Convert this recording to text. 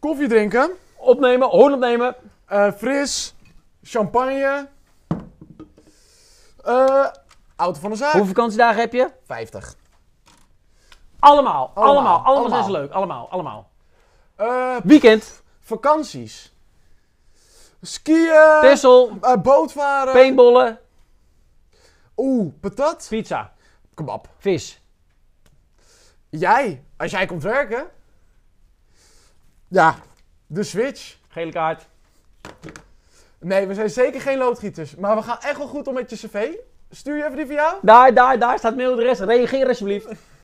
Koffie drinken. Opnemen, hoorn opnemen. Eh, fris. Champagne. Eh, auto van de zaak. Hoeveel vakantiedagen heb je? 50. Allemaal, allemaal, allemaal, zijn ze leuk. Allemaal, allemaal. Eh, Weekend, vakanties. Skiën. Tessel, eh, bootvaren. peenbollen, Oeh, patat. pizza, Kebab. vis. Jij, als jij komt werken. Ja, de switch. Gele kaart. Nee, we zijn zeker geen loodgieters. Maar we gaan echt wel goed om met je cv. Stuur je even die voor jou? Daar, daar, daar staat mailadres. Reageer alsjeblieft.